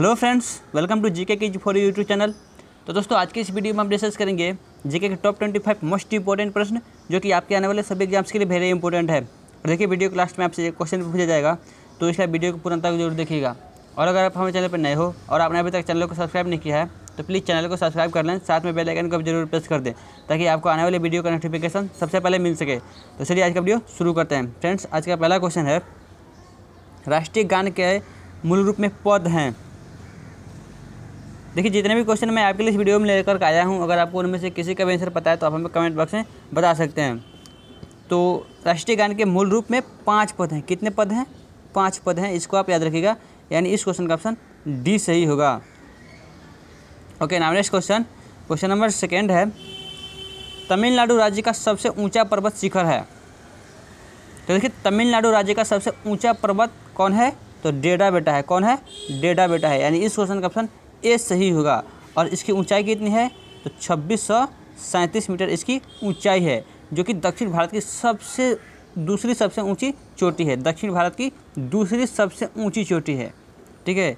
hello friends welcome to GK के for YouTube channel तो दोस्तों आज की इस वीडियो में हम डिस्कस करेंगे जीके के top twenty five most important प्रश्न जो कि आपके आने वाले सभी एग्जाम्स के लिए वेरी इंपॉर्टेंट है और देखिए वीडियो के लास्ट में आपसे क्वेश्चन पूछा जाएगा तो इसलिए वीडियो को पूरा तक जरूर देखिएगा और अगर आप हमारे चैनल पर नए हो और आपने अभी तक चैनल को सब्सक्राइब नहीं किया है तो प्लीज़ चैनल को सब्सक्राइब कर लें साथ में बेलाइकन को जरूर प्रेस कर दें ताकि आपको आने वाले वीडियो का नोटिफिकेशन सबसे पहले मिल सके तो चलिए आज का वीडियो शुरू करते हैं फ्रेंड्स आज का पहला क्वेश्चन है राष्ट्रीय गान के मूल रूप में पद हैं देखिए जितने भी क्वेश्चन मैं आपके लिए इस वीडियो में लेकर आया हूँ अगर आपको उनमें से किसी का भी आंसर पता है तो आप हमें कमेंट बॉक्स में बता सकते हैं तो राष्ट्रीय गान के मूल रूप में पाँच पद हैं कितने पद हैं पाँच पद हैं इसको आप याद रखिएगा यानी इस क्वेश्चन का ऑप्शन डी सही होगा okay now next question question number second है तमिलनाडु राज्य का सबसे ऊंचा पर्वत शिखर है तो देखिए तमिलनाडु राज्य का सबसे ऊंचा पर्वत कौन है तो डेडा बेटा है कौन है डेडा बेटा है यानी इस क्वेश्चन का ऑप्शन ए सही होगा और इसकी ऊंचाई कितनी है तो छब्बीस सौ सैंतीस मीटर इसकी ऊंचाई है जो कि दक्षिण भारत की सबसे दूसरी सबसे ऊंची चोटी है दक्षिण भारत की दूसरी सबसे ऊंची चोटी है ठीक है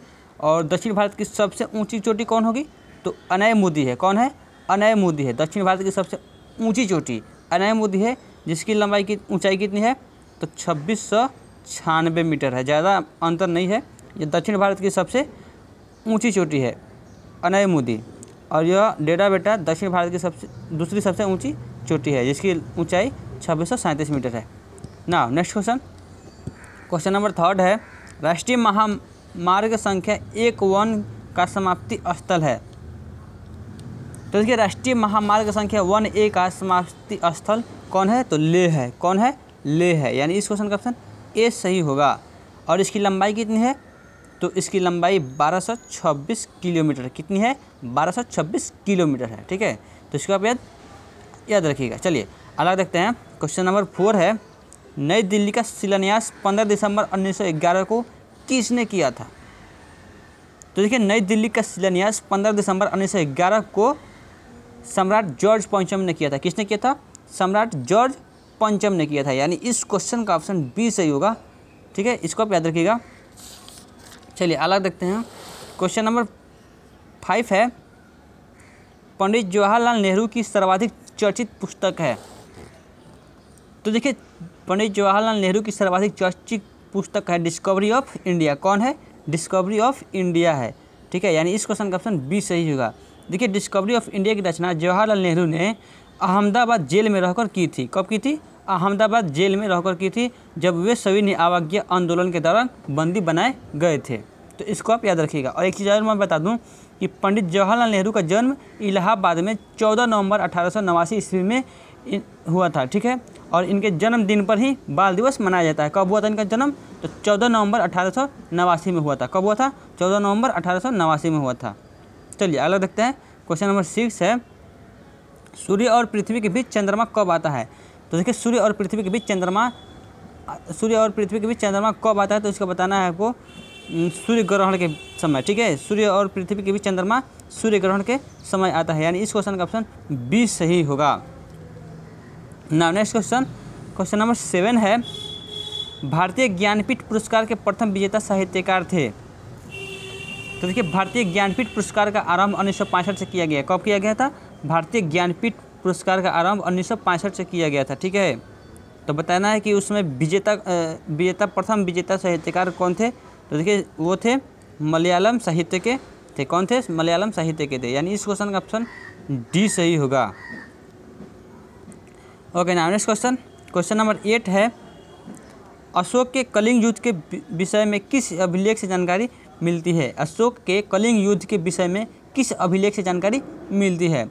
और दक्षिण भारत की सबसे ऊंची चोटी कौन होगी तो अनय मोदी है कौन है अनय मोदी है दक्षिण भारत की सबसे ऊँची चोटी अनय मोदी है जिसकी लंबाई की ऊँचाई कितनी है तो छब्बीस सौ छियानवे मीटर है ज़्यादा अंतर नहीं है ये दक्षिण भारत की सबसे ऊंची चोटी है अनयमुदी और यह डेरा बेटा दक्षिण भारत की सबसे दूसरी सबसे ऊंची चोटी है जिसकी ऊंचाई छब्बीस मीटर है ना next question question number third है राष्ट्रीय महामार्ग संख्या एक वन का समाप्ति स्थल है तो देखिए राष्ट्रीय महामार्ग संख्या वन ए का समाप्ति स्थल कौन है तो ले है कौन है ले है यानी इस क्वेश्चन का ऑप्शन ए सही होगा और इसकी लंबाई कितनी है तो इसकी लंबाई 1226 किलोमीटर कितनी है 1226 किलोमीटर है ठीक है तो इसको आप याद याद रखिएगा चलिए अलग देखते हैं क्वेश्चन नंबर फोर है नई दिल्ली का शिलान्यास 15 दिसंबर 1911 को किसने किया था तो देखिए नई दिल्ली का शिलान्यास 15 दिसंबर 1911 को सम्राट जॉर्ज पंचम ने किया था किसने किया था सम्राट जॉर्ज पंचम ने किया था यानी इस क्वेश्चन का ऑप्शन बी सही होगा ठीक है इसको आप याद रखिएगा चलिए अलग देखते हैं क्वेश्चन नंबर फाइव है पंडित जवाहरलाल नेहरू की सर्वाधिक चर्चित पुस्तक है तो देखिए पंडित जवाहरलाल नेहरू की सर्वाधिक चर्चित पुस्तक है डिस्कवरी ऑफ इंडिया कौन है डिस्कवरी ऑफ इंडिया है ठीक है यानी इस क्वेश्चन का ऑप्शन बी सही होगा देखिए डिस्कवरी ऑफ इंडिया की रचना जवाहरलाल नेहरू ने अहमदाबाद जेल में रहकर की थी कब की थी अहमदाबाद जेल में रहकर की थी जब वे सभी निआवाज्ञा आंदोलन के दौरान बंदी बनाए गए थे तो इसको आप याद रखिएगा और एक चीज़ और मैं बता दूं कि पंडित जवाहरलाल नेहरू का जन्म इलाहाबाद में 14 नवंबर अठारह ईस्वी में हुआ था ठीक है और इनके जन्मदिन पर ही बाल दिवस मनाया जाता है कब हुआ था इनका जन्म तो 14 नवंबर अठारह में हुआ था कब हुआ था 14 नवंबर अठारह में हुआ था चलिए अलग देखते हैं क्वेश्चन नंबर सिक्स है सूर्य और पृथ्वी के बीच चंद्रमा कब आता है तो देखिए सूर्य और पृथ्वी के बीच चंद्रमा सूर्य और पृथ्वी के बीच चंद्रमा कब आता है तो इसका बताना है आपको सूर्य ग्रहण के समय ठीक है सूर्य और पृथ्वी के बीच चंद्रमा सूर्य ग्रहण के समय आता है यानी इस क्वेश्चन का ऑप्शन बी सही होगा now next question question number seven है भारतीय ज्ञानपीठ पुरस्कार के प्रथम विजेता साहित्यकार थे तो देखिए भारतीय ज्ञानपीठ पुरस्कार का आरंभ उन्नीस से किया गया कब किया गया था भारतीय ज्ञानपीठ पुरस्कार का आरंभ उन्नीस से किया गया था ठीक है तो बताना है कि उसमें विजेता विजेता प्रथम विजेता साहित्यकार कौन थे तो देखिए वो थे मलयालम साहित्य के थे कौन थे मलयालम साहित्य के थे यानी इस क्वेश्चन का ऑप्शन डी सही होगा okay now next question question number eight है अशोक के कलिंग युद्ध के विषय में किस अभिलेख से जानकारी मिलती है अशोक के कलिंग युद्ध के विषय में किस अभिलेख से जानकारी मिलती है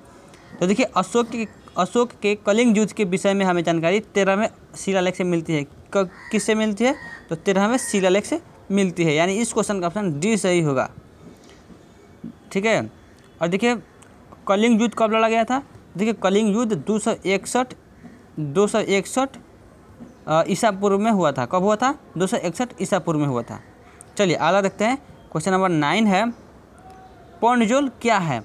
तो देखिए अशोक के अशोक के कलिंग युद्ध के विषय में हमें जानकारी तेरहवें शिलालेख से मिलती है किससे मिलती है तो तेरहवें शिलालेख से मिलती है यानी इस क्वेश्चन का ऑप्शन डी सही होगा ठीक है और देखिए कलिंग युद्ध कब लड़ा गया था देखिए कलिंग युद्ध दो सौ इकसठ दो सौ इकसठ ईसा पूर्व में हुआ था कब हुआ था दो सौ इकसठ ईसा पूर्व में हुआ था चलिए आगे देखते हैं क्वेश्चन नंबर नाइन है पौंडजोल क्या है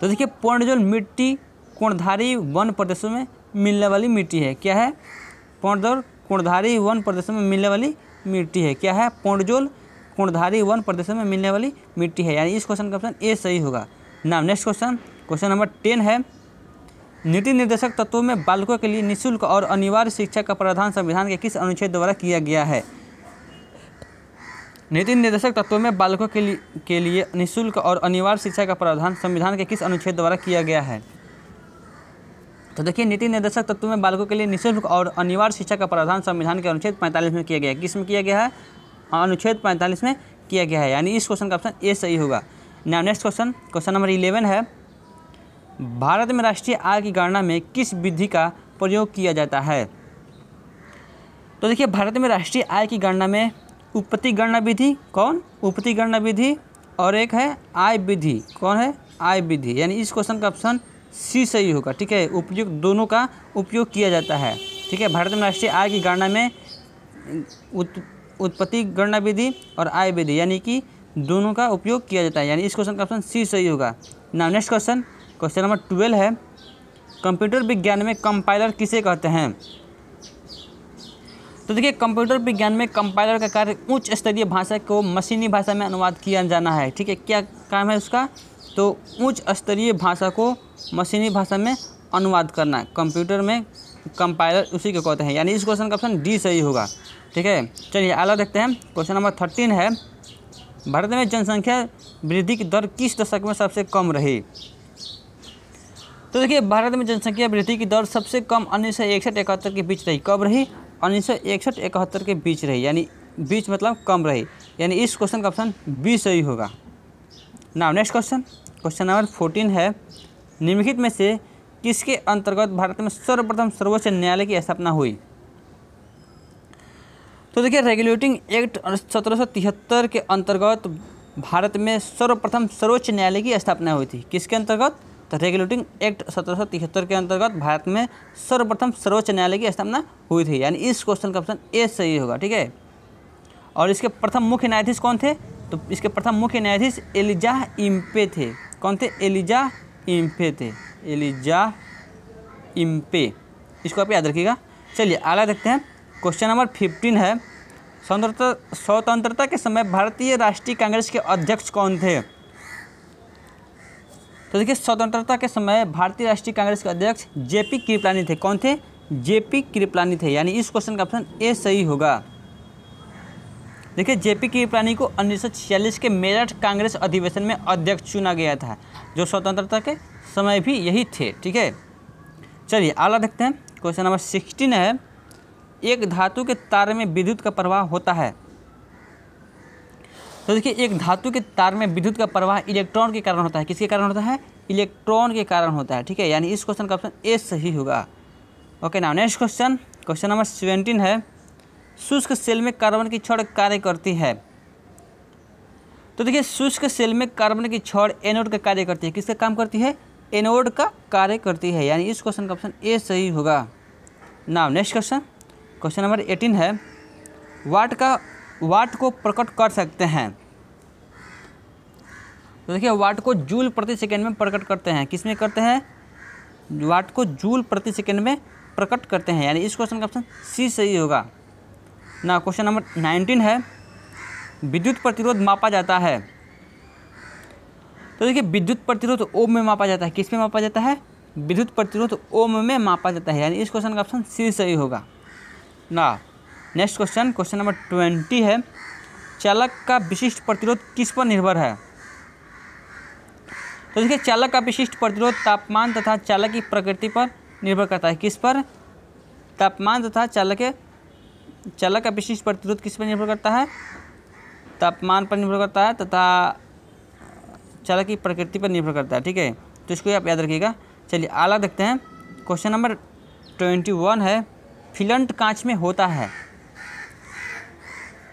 तो देखिए पौंडजोल मिट्टी कोणधारी वन प्रदेशों में मिलने वाली मिट्टी है क्या है पौंडजोल कोणधारी वन प्रदेशों में मिलने वाली मिट्टी है क्या है पौंडजोल कोणधारी वन प्रदेशों में मिलने वाली मिट्टी है यानी इस क्वेश्चन का ऑप्शन ए सही होगा now next question question number ten है नीति निर्देशक तत्वों में बालकों के लिए निःशुल्क और अनिवार्य शिक्षा का प्रावधान संविधान के किस अनुच्छेद द्वारा किया गया है नीति निर्देशक तत्वों में बालकों के, लिए के लिए निःशुल्क और अनिवार्य शिक्षा का प्रावधान संविधान के किस अनुच्छेद द्वारा किया गया है तो देखिए नीति निर्देशक तत्व में बालकों के लिए निःशुल्क और अनिवार्य शिक्षा का प्रावधान संविधान के अनुच्छेद पैंतालीस में किया गया है किस में किया गया है हाँ, अनुच्छेद पैंतालीस में किया गया है यानी इस क्वेश्चन का ऑप्शन ए सही होगा ना next question question number eleven है भारत में राष्ट्रीय आय की गणना में किस विधि का प्रयोग किया जाता है तो देखिए भारत में राष्ट्रीय आय की गणना में उपति गणना विधि कौन उपति गणना विधि और एक है आय विधि कौन है आय विधि यानी इस क्वेश्चन का ऑप्शन सी सही होगा ठीक है उपयुक्त दोनों का उपयोग किया जाता है ठीक है भारत में राष्ट्रीय आय की गणना में उत्पत्ति गणना विधि और आय विधि यानी कि दोनों का उपयोग किया जाता है यानी इस क्वेश्चन का ऑप्शन सी सही होगा ना next question question number twelve है कंप्यूटर विज्ञान में कंपाइलर किसे कहते हैं तो देखिए कंप्यूटर विज्ञान में कंपाइलर का कार्य उच्च स्तरीय भाषा को मशीनी भाषा में अनुवाद किया जाना है ठीक है क्या काम है उसका तो उच्च स्तरीय भाषा को मशीनी भाषा में अनुवाद करना कंप्यूटर में कंपाइलर उसी को कहते हैं यानी इस क्वेश्चन का ऑप्शन डी सही होगा ठीक है चलिए अगला देखते हैं क्वेश्चन नंबर थर्टीन है भारत में जनसंख्या वृद्धि की दर किस दशक में सबसे कम रही तो देखिए भारत में जनसंख्या वृद्धि की दर सबसे कम उन्नीस सौ इकसठ इकहत्तर के बीच रही कब रही उन्नीस सौ इकसठ इकहत्तर के बीच रही यानी बीच मतलब कम रही यानी इस क्वेश्चन का ऑप्शन बी सही होगा now next question question number fourteen है निम्नलिखित में से किसके अंतर्गत भारत में सर्वप्रथम सर्वोच्च न्यायालय की स्थापना हुई तो देखिए रेगुलेटिंग एक्ट सत्रह के अंतर्गत भारत में सर्वप्रथम सर्वोच्च न्यायालय की स्थापना हुई थी किसके अंतर्गत तो रेगुलेटिंग एक्ट सत्रह के अंतर्गत भारत में सर्वप्रथम सर्वोच्च न्यायालय की स्थापना हुई थी यानी इस क्वेश्चन का ऑप्शन ए सही होगा ठीक है और इसके प्रथम मुख्य न्यायाधीश कौन थे तो इसके प्रथम मुख्य न्यायाधीश एलिजा इम्पे थे कौन थे एलिजा इम्पे थे एलिजा इम्पे इसको आप याद रखिएगा चलिए आगे देखते हैं क्वेश्चन नंबर फिफ्टीन है स्वतंत्रता स्वतंत्रता के समय भारतीय राष्ट्रीय कांग्रेस के अध्यक्ष कौन थे तो देखिए स्वतंत्रता के समय भारतीय राष्ट्रीय कांग्रेस के अध्यक्ष जेपी कृपलानी थे कौन थे जेपी कृपलानी थे यानी इस क्वेश्चन का ऑप्शन ए सही होगा देखिए जेपी कृपलानी को उन्नीस के मेरठ कांग्रेस अधिवेशन में अध्यक्ष चुना गया था जो स्वतंत्रता के समय भी यही थे ठीक है चलिए आला देखते हैं क्वेश्चन नंबर सिक्सटीन है एक धातु के तार में विद्युत का प्रवाह होता है तो देखिए एक धातु के तार में विद्युत का प्रवाह इलेक्ट्रॉन के कारण होता है किसके कारण होता है इलेक्ट्रॉन के कारण होता है ठीक है यानी इस क्वेश्चन का ऑप्शन ए सही होगा okay now next question question number seventeen है शुष्क सेल में कार्बन की छड़ कार्य करती है तो देखिए शुष्क सेल में कार्बन की छड़ एनोड का कार्य करती है किसका काम करती है एनोड का कार्य करती है यानी इस क्वेश्चन का ऑप्शन ए सही होगा now next question question number eighteen है वाट का वाट को प्रकट कर सकते हैं तो देखिए वाट को जूल प्रति सेकेंड में प्रकट करते हैं किस में करते हैं वाट को जूल प्रति सेकेंड में प्रकट करते हैं यानी इस क्वेश्चन का ऑप्शन सी सही होगा ना क्वेश्चन नंबर नाइनटीन है विद्युत प्रतिरोध मापा जाता है तो देखिए विद्युत प्रतिरोध ओम में मापा जाता है किस में मापा जाता है विद्युत प्रतिरोध ओम में मापा जाता है यानी इस क्वेश्चन का ऑप्शन सी सही होगा ना next question question number twenty है चालक का विशिष्ट प्रतिरोध किस पर निर्भर है तो देखिए चालक का विशिष्ट प्रतिरोध तापमान तथा चालक की प्रकृति पर निर्भर करता है किस पर तापमान तथा चालक चालक का विशिष्ट प्रतिरोध किस पर निर्भर करता है तापमान पर निर्भर करता है तथा चालक की प्रकृति पर निर्भर करता है ठीक है तो इसको आप याद रखिएगा चलिए आला देखते हैं क्वेश्चन नंबर ट्वेंटी वन है फिलंट कांच में होता है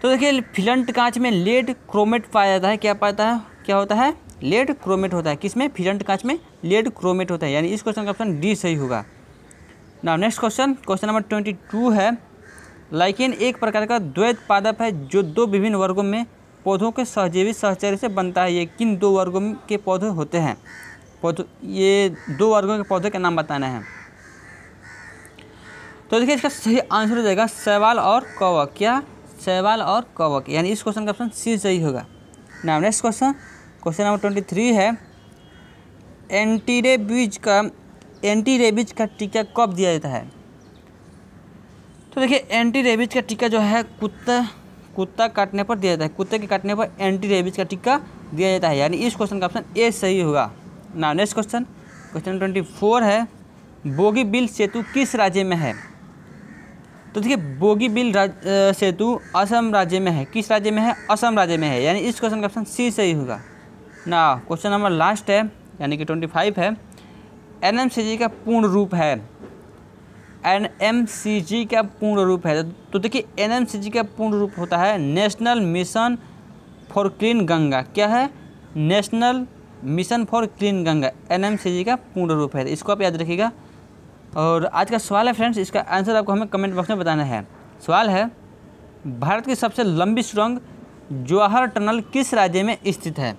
तो देखिए फिलंट कांच में लेड क्रोमेट पाया जाता है क्या पाता है क्या होता है लेड क्रोमेट होता है किसमें फिरंट कांच में लेड क्रोमेट होता है यानी इस क्वेश्चन का ऑप्शन डी सही होगा ना next question question number twenty two है लाइकेन एक प्रकार का द्वैत पादप है जो दो विभिन्न वर्गों में पौधों के सहजीवी सहचर्य से बनता है ये किन दो वर्गों के पौधे होते हैं पौधों ये दो वर्गों के पौधों के नाम बताना है तो देखिए इसका सही आंसर हो जाएगा सवाल और कवक क्या सवाल और कवक यानी इस क्वेश्चन का ऑप्शन सी सही होगा now next question question number twenty three है एंटी रेबीज का एंटी रेबीज का टीका कब दिया जाता है तो देखिए एंटी रेबीज का टीका जो है कुत्ता कुत्ता काटने पर दिया जाता है कुत्ते के काटने पर एंटी रेबीज का टीका दिया जाता है यानी इस क्वेश्चन का ऑप्शन ए सही होगा ना next question question twenty four है बोगी बिल सेतु किस राज्य में है तो देखिए बोगी बिल सेतु असम राज्य में है किस राज्य में है असम राज्य में है यानी इस क्वेश्चन का ऑप्शन सी सही होगा ना क्वेश्चन नंबर लास्ट है यानी कि ट्वेंटी फाइव है एन एम सी जी का पूर्ण रूप है एन एम सी जी का पूर्ण रूप है तो देखिए एन एम सी जी का पूर्ण रूप होता है national mission for clean Ganga क्या है national mission for clean Ganga N M C G का पूर्ण रूप है इसको आप याद रखिएगा और आज का सवाल है फ्रेंड्स इसका आंसर आपको हमें कमेंट बॉक्स में बताना है सवाल है भारत की सबसे लंबी सुरंग जवाहर टनल किस राज्य में स्थित है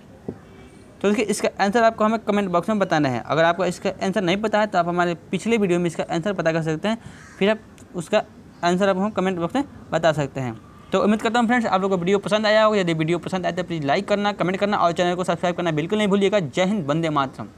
तो देखिए इसका आंसर आपको हमें कमेंट बॉक्स में बताना है अगर आपको इसका आंसर नहीं पता है तो आप हमारे पिछले वीडियो में इसका आंसर पता कर सकते हैं फिर आप उसका आंसर आप हम कमेंट बॉक्स में बता सकते हैं तो उम्मीद करता हूँ फ्रेंड्स आप लोगों को वीडियो पसंद आया होगा यदि वीडियो पसंद आया तो प्लीज़ लाइक करना कमेंट करना और चैनल को सब्सक्राइब करना बिल्कुल नहीं भूलिएगा जय हिंद बंदे मातरम